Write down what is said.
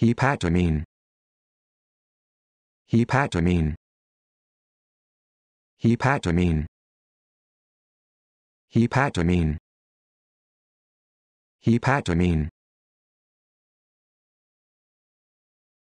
Hepatamine. Hepatamine. Hepatamine. Hepatamine. Hepatamine.